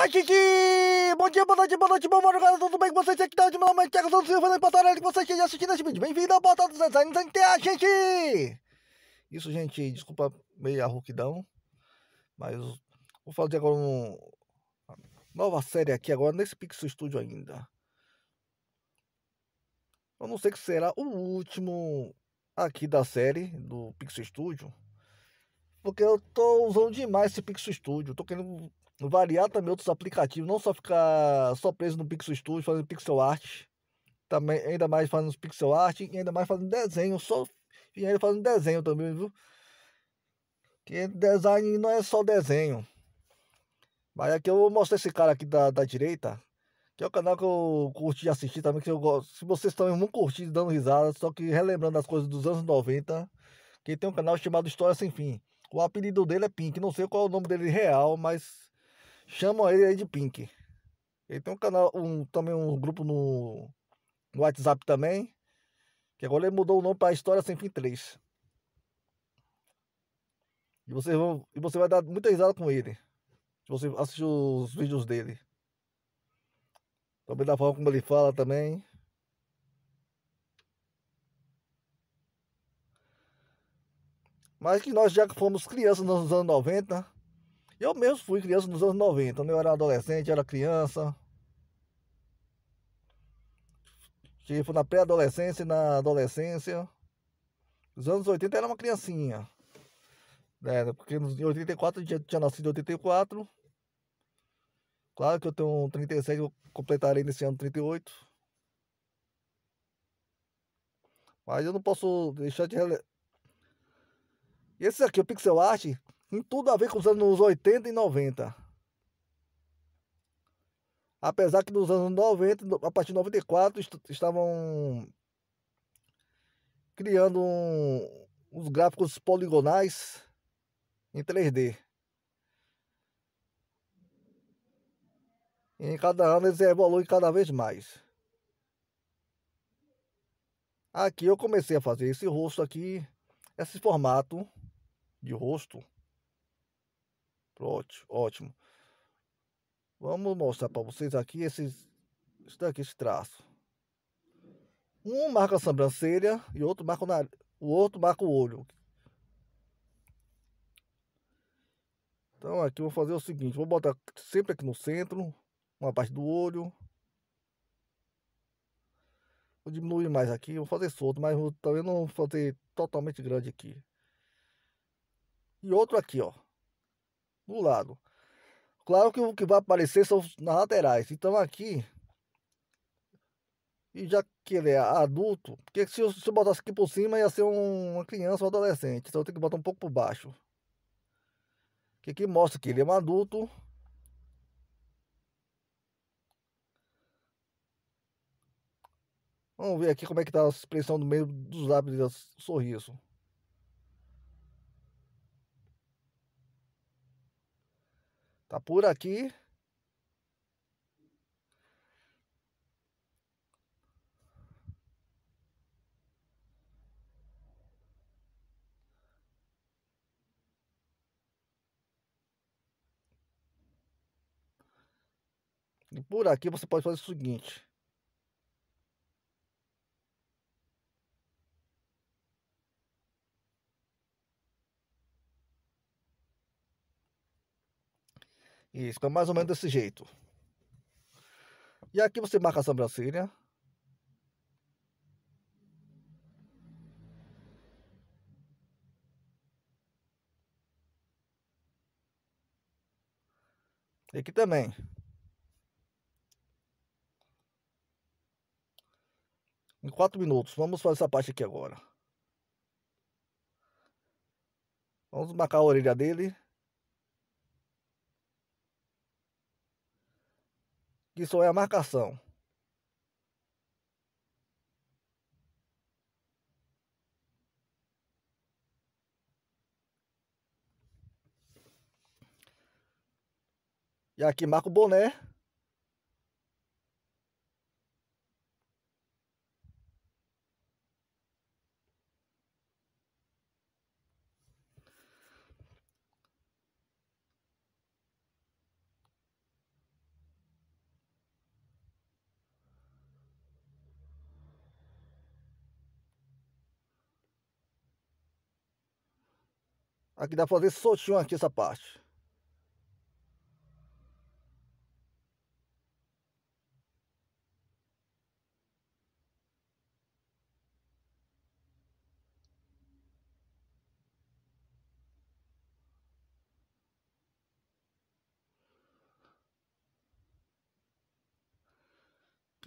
Olá, Kiki! Bom dia, boa noite, boa noite, boa madrugada, tudo bem com vocês? Aqui tá de meu nome é Tiago Santos Silva, nem passará que vocês estejam assistindo esse vídeo. Bem-vindo ao Portal dos Designs NTA, gente! Isso, gente, desculpa meio a rouquidão, mas vou fazer agora uma nova série aqui agora, nesse Pixel Studio ainda. Eu não sei que será o último aqui da série do Pixel Studio. Porque eu tô usando demais esse Pixel Studio. Tô querendo variar também outros aplicativos, não só ficar só preso no Pixel Studio, fazendo pixel art. Também, ainda mais fazendo pixel art e ainda mais fazendo desenho. Só e ainda fazendo desenho também, viu? Que design não é só desenho. Mas aqui eu vou mostrar esse cara aqui da, da direita. Que é o canal que eu curti assistir também, que eu gosto. Se vocês também vão curtir dando risada, só que relembrando as coisas dos anos 90, que tem um canal chamado História Sem Fim. O apelido dele é Pink. Não sei qual é o nome dele real, mas chamam ele aí de Pink. Ele tem um canal, um, também um grupo no, no WhatsApp também. Que agora ele mudou o nome para História Sem Fim 3. E você, vão, e você vai dar muita risada com ele. Se você assistir os vídeos dele. Também da forma como ele fala também. mas que nós já fomos crianças nos anos 90. Eu mesmo fui criança nos anos 90. Quando eu era adolescente, era criança. Tipo, na pré-adolescência e na adolescência. Nos anos 80 era uma criancinha. É, porque em 84 eu tinha nascido em 84. Claro que eu tenho 36, eu completarei nesse ano 38. Mas eu não posso deixar de e esse aqui, o pixel art, tem tudo a ver com os anos 80 e 90. Apesar que nos anos 90, a partir de 94, est estavam criando um, os gráficos poligonais em 3D. E em cada ano eles evoluem cada vez mais. Aqui eu comecei a fazer esse rosto aqui, esse formato de rosto. Pronto, ótimo. Vamos mostrar para vocês aqui esses, esse daqui, esse traço. Um marca a sobrancelha e outro marca o, nariz, o outro marca o olho. Então aqui eu vou fazer o seguinte, vou botar sempre aqui no centro, uma parte do olho. Vou diminuir mais aqui, vou fazer solto, mas também não vou fazer totalmente grande aqui e outro aqui, ó. Do lado. Claro que o que vai aparecer são nas laterais. Então aqui, e já que ele é adulto, porque se eu, se eu botasse aqui por cima ia ser um, uma criança ou um adolescente. Então eu tenho que botar um pouco por baixo. Que aqui mostra que ele é um adulto. Vamos ver aqui como é que tá a expressão do meio dos lábios do sorriso. Tá por aqui. E por aqui você pode fazer o seguinte. Isso é mais ou menos desse jeito. E aqui você marca a sobrancelha. E aqui também. Em quatro minutos. Vamos fazer essa parte aqui agora. Vamos marcar a orelha dele. que só é a marcação. E aqui marca o boné Aqui dá pra fazer soltinho aqui essa parte.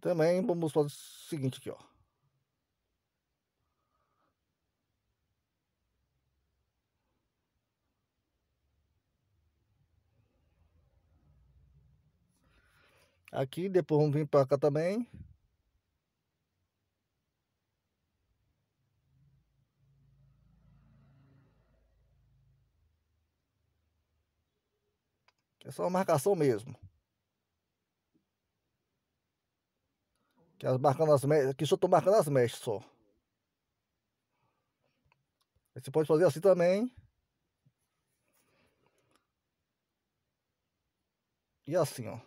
também vamos fazer o seguinte aqui, ó. Aqui, depois vamos vir para cá também. É só marcação mesmo. Que as marcando as aqui só estou marcando as mechas só. Você pode fazer assim também. E assim, ó.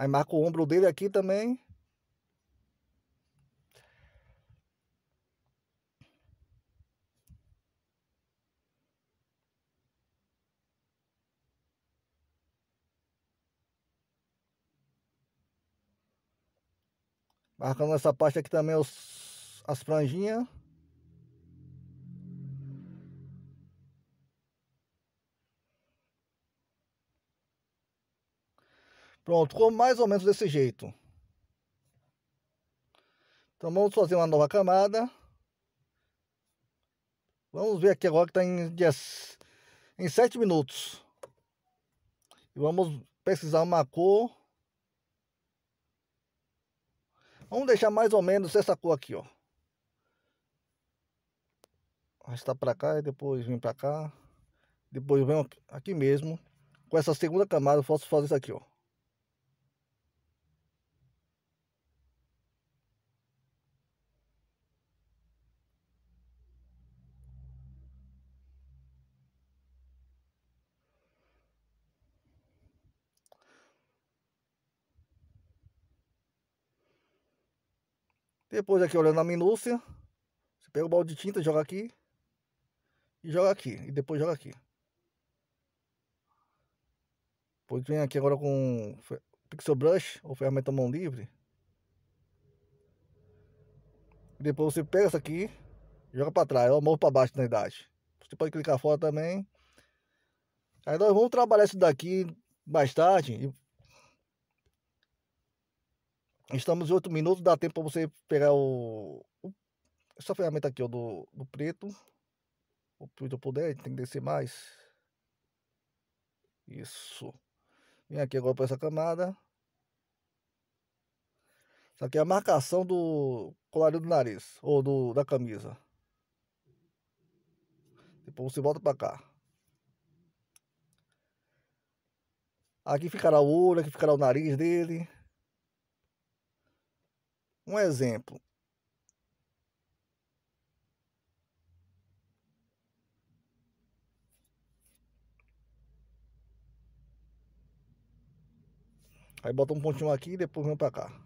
Aí marca o ombro dele aqui também. Marcando essa parte aqui também os, as franjinhas. Pronto, ficou mais ou menos desse jeito. Então vamos fazer uma nova camada. Vamos ver aqui agora que está em, em 7 minutos. E vamos pesquisar uma cor. Vamos deixar mais ou menos essa cor aqui, ó. Arrastar para cá e depois vem para cá. Depois vem aqui mesmo. Com essa segunda camada eu posso fazer isso aqui, ó. Depois aqui olhando a minúcia, você pega o balde de tinta, joga aqui e joga aqui e depois joga aqui. Depois vem aqui agora com Pixel Brush ou ferramenta mão livre. Depois você pega essa aqui, joga para trás, ou morro para baixo na idade. Você pode clicar fora também. Aí nós vamos trabalhar isso daqui mais tarde Estamos em 8 minutos, dá tempo para você pegar o, o, essa ferramenta aqui ó, do, do preto. O preto puder, tem que descer mais. Isso. Vem aqui agora para essa camada. Isso aqui é a marcação do colarinho do nariz, ou do, da camisa. Depois você volta para cá. Aqui ficará o olho, aqui ficará o nariz dele. Um exemplo. Aí bota um pontinho aqui e depois vem para cá.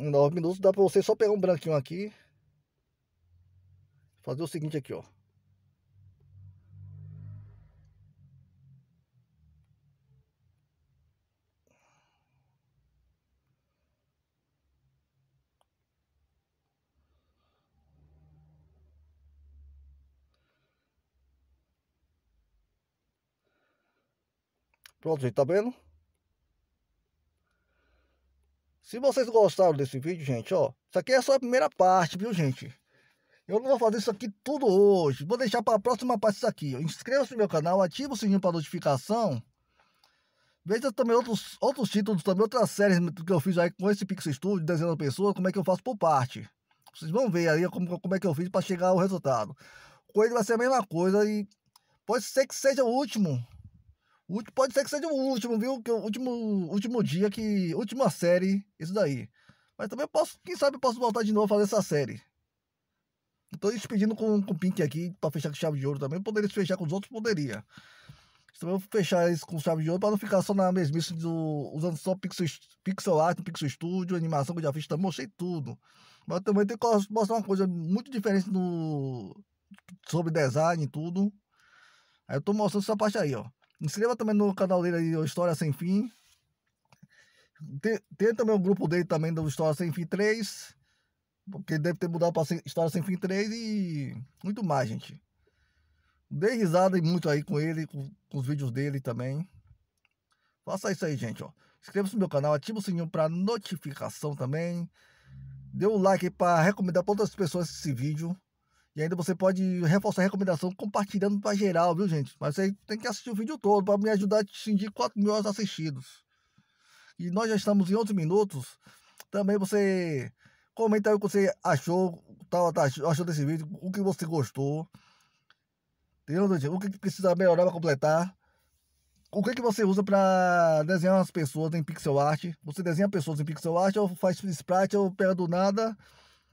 Em 9 minutos dá para você só pegar um branquinho aqui. Fazer o seguinte aqui, ó. Pronto, gente, tá vendo? Se vocês gostaram desse vídeo, gente, ó. Isso aqui é só a primeira parte, viu, gente? Eu não vou fazer isso aqui tudo hoje. Vou deixar para a próxima parte isso aqui. Inscreva-se no meu canal, ativa o sininho para notificação. Veja também outros, outros títulos, também outras séries que eu fiz aí com esse Pixel Studio, desenhando pessoas, como é que eu faço por parte. Vocês vão ver aí como, como é que eu fiz para chegar ao resultado. Com ele vai ser a mesma coisa e pode ser que seja o último Pode ser que seja o último, viu? Que o último, último dia que. Última série, isso daí. Mas também posso, quem sabe, posso voltar de novo a fazer essa série. Estou despedindo com, com o Pink aqui para fechar com chave de ouro também. Poderia se fechar com os outros? Poderia. Também vou fechar isso com chave de ouro para não ficar só na mesmice do. usando só pixel, pixel art, pixel studio, animação que eu já fiz também, mostrei tudo. Mas também tem que mostrar uma coisa muito diferente no. sobre design e tudo. Aí eu estou mostrando essa parte aí, ó inscreva também no canal dele aí, História Sem Fim. Tem, tem, também o grupo dele também do História Sem Fim 3. Porque deve ter mudado para História Sem Fim 3 e muito mais, gente. Dei risada e muito aí com ele, com, com os vídeos dele também. Faça isso aí, gente, ó. Inscreva-se no meu canal, ativa o sininho para notificação também. Dê um like para recomendar para outras pessoas esse vídeo. E ainda você pode reforçar a recomendação compartilhando para geral, viu, gente? Mas aí tem que assistir o vídeo todo para me ajudar a atingir 4 mil horas assistidos. E nós já estamos em 11 minutos. Também você comenta aí o que você achou, tal, tá, achou desse vídeo, o que você gostou. Entendeu, gente? O que precisa melhorar para completar. O que, que você usa para desenhar as pessoas em pixel art? Você desenha pessoas em pixel art ou faz sprite ou pega do nada?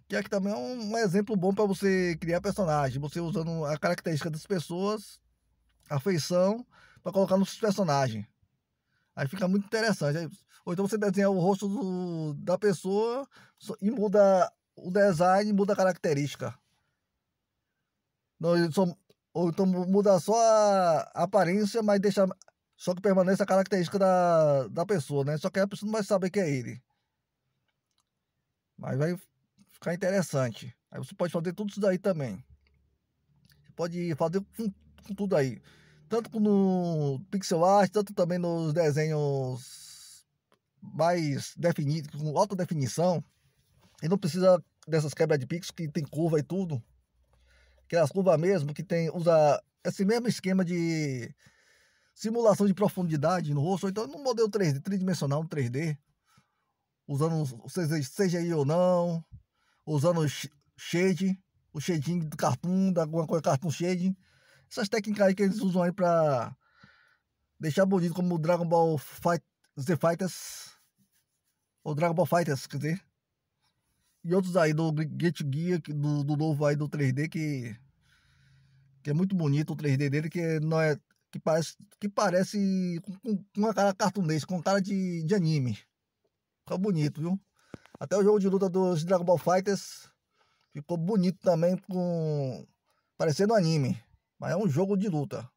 que é que também é um exemplo bom para você criar personagem, você usando a característica das pessoas, a feição, para colocar nos personagens. Aí fica muito interessante. Aí, ou então você desenha o rosto do, da pessoa e muda o design, muda a característica. Não, só, ou então muda só a aparência, mas deixa. Só que permanece a característica da, da pessoa, né? Só que a pessoa não vai saber que é ele. Mas vai ficar interessante. Aí você pode fazer tudo isso daí também. Você pode fazer com, com tudo aí. Tanto no pixel art, tanto também nos desenhos mais definidos, com alta definição. E não precisa dessas quebras de pixels que tem curva e tudo. Aquelas curvas mesmo que tem, usa esse mesmo esquema de simulação de profundidade no rosto, ou então no modelo 3D, tridimensional, 3D, usando seja aí ou não, usando shade, o shading do cartoon, da alguma coisa cartoon shading. Essas técnicas aí que eles usam aí pra deixar bonito, como o Dragon Ball Fight, The Fighters, ou Dragon Ball Fighters, quer dizer. E outros aí do Get Gear, do, do novo aí do 3D, que, que é muito bonito o 3D dele, que não é que parece, que parece com, com uma cara cartunês, com cara de, de anime. Fica bonito, viu? Até o jogo de luta dos Dragon Ball Fighters ficou bonito também, com parecendo anime. Mas é um jogo de luta.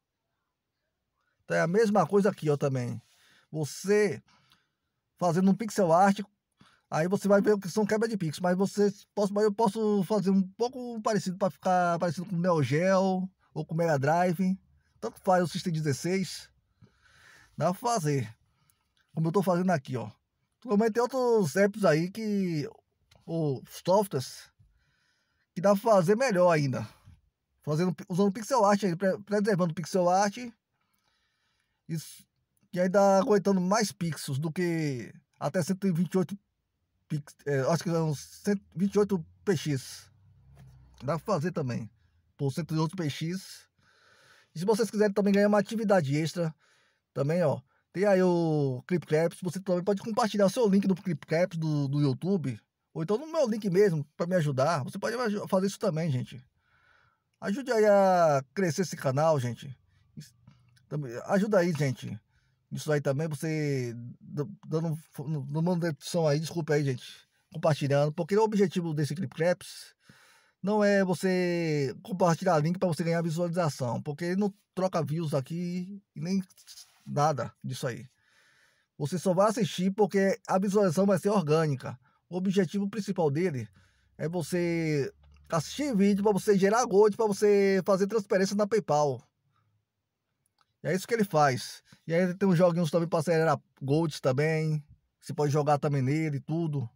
Então é a mesma coisa aqui, ó, também. Você fazendo um pixel art, aí você vai ver o que são quebra de pixels Mas você posso, eu posso fazer um pouco parecido para ficar parecido com o Neo Geo ou com o Mega Drive. Tanto faz o System 16. Dá pra fazer. Como eu tô fazendo aqui, ó. Também tem outros apps aí que. Ou softwares que dá pra fazer melhor ainda. Fazendo, usando pixel art aí, preservando pixel art. Isso, e ainda aguentando mais pixels do que até 128 pix, é, acho que são 128 px. Dá pra fazer também. Por 128 px. E se vocês quiserem também ganhar uma atividade extra, também ó, tem aí o Clip Você também pode compartilhar o seu link do Clip do, do YouTube. Ou então no meu link mesmo, para me ajudar. Você pode fazer isso também, gente. Ajude aí a crescer esse canal, gente. Ajuda aí, gente. Isso aí também, você dando, dando manutenção aí, desculpa aí, gente. Compartilhando, porque o objetivo desse Clip não é você compartilhar link para você ganhar visualização, porque ele não troca views aqui e nem nada disso aí. Você só vai assistir porque a visualização vai ser orgânica. O objetivo principal dele é você assistir vídeo para você gerar gold, para você fazer transferência na PayPal. E é isso que ele faz. E aí tem uns joguinhos também para acelerar gold também. Você pode jogar também nele e tudo.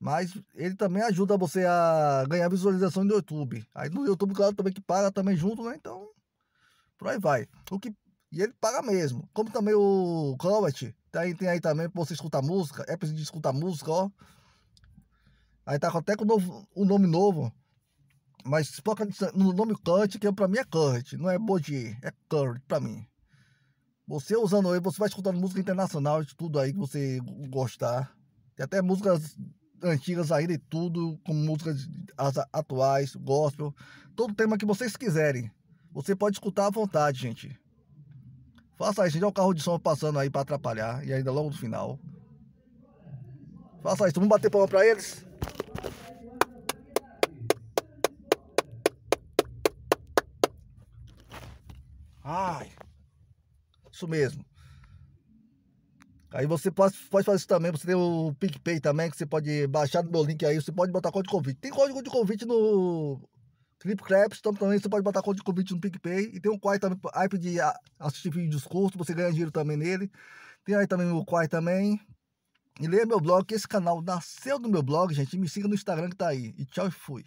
Mas ele também ajuda você a ganhar visualização no YouTube. Aí no YouTube, claro, também que paga também junto, né? Então, por aí vai. O que e ele paga mesmo. Como também o Crowet, tá aí, tem aí também pra você escutar música, é preciso escutar música, ó. Aí tá até com o, novo, o nome novo. Mas foca no nome Current, que é, pra mim é Current, não é Bodier, é Current pra mim. Você usando ele, você vai escutando música internacional de tudo aí que você gostar. Tem até músicas antigas aí e tudo, como músicas atuais, gospel, todo tema que vocês quiserem. Você pode escutar à vontade, gente. Faça isso, já o é carro de som passando aí para atrapalhar. E ainda logo no final. Faça isso, vamos bater palma para eles. Ai, isso mesmo. Aí você pode, pode fazer isso também. Você tem o PicPay também, que você pode baixar no meu link aí. Você pode botar código de convite. Tem código de convite no Felipe Krebs, então também você pode botar conta de convite no PicPay. E tem um Quai também, aí de assistir vídeos curtos, você ganha dinheiro também nele. Tem aí também o Quai também. E leia meu blog, que esse canal nasceu do meu blog, gente. me siga no Instagram que tá aí. E tchau e fui.